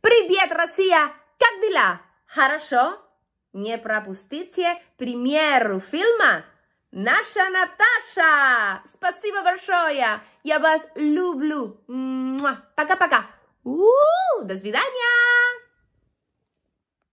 Привет, Россия! Как дела? Хорошо? Не пропустите Примеру фильма «Наша Наташа». Спасибо большое. Я вас люблю. Пока-пока. До свидания.